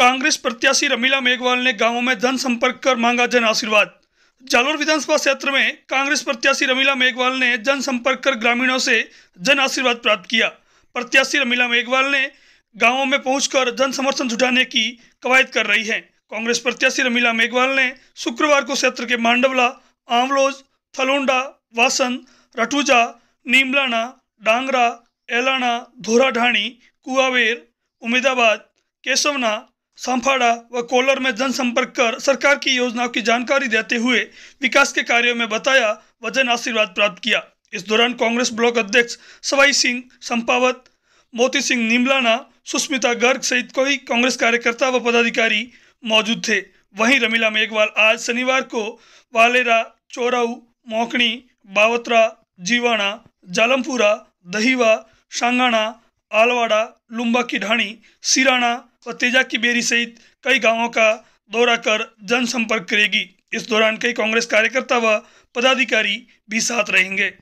कांग्रेस प्रत्याशी रमीला मेघवाल ने गांवों में धन संपर्क कर मांगा जन आशीर्वाद जालोर विधानसभा क्षेत्र में कांग्रेस प्रत्याशी रमीला मेघवाल ने जन संपर्क कर ग्रामीणों से जन आशीर्वाद प्राप्त किया प्रत्याशी रमीला मेघवाल ने गांवों में पहुंचकर जन समर्थन जुटाने की कवायद कर रही है कांग्रेस प्रत्याशी रमीला मेघवाल ने शुक्रवार को क्षेत्र के मांडवला आंवलोज थलोंडा वासन रटूजा नीमलाना डांगरा एलाना धोराढाणी कुआवेर उमेदाबाद केशवना सांफाड़ा व कोलर में जनसंपर्क कर सरकार की योजनाओं की जानकारी देते हुए विकास के कार्यों में बताया व जन आशीर्वाद प्राप्त किया इस दौरान कांग्रेस ब्लॉक अध्यक्ष सवाई सिंह संपावत मोती सिंह निमलाना सुष्मिता गर्ग सहित कई कांग्रेस कार्यकर्ता व पदाधिकारी मौजूद थे वहीं रमीला मेघवाल आज शनिवार को वालेरा चोराऊ मोकनी बावतरा जीवाणा जालमपुरा दहीवा शांगाणा आलवाड़ा लुम्बा की ढाणी सिराना व तेजा की बेरी सहित कई गांवों का दौरा कर जनसंपर्क करेगी इस दौरान कई कांग्रेस कार्यकर्ता व पदाधिकारी भी साथ रहेंगे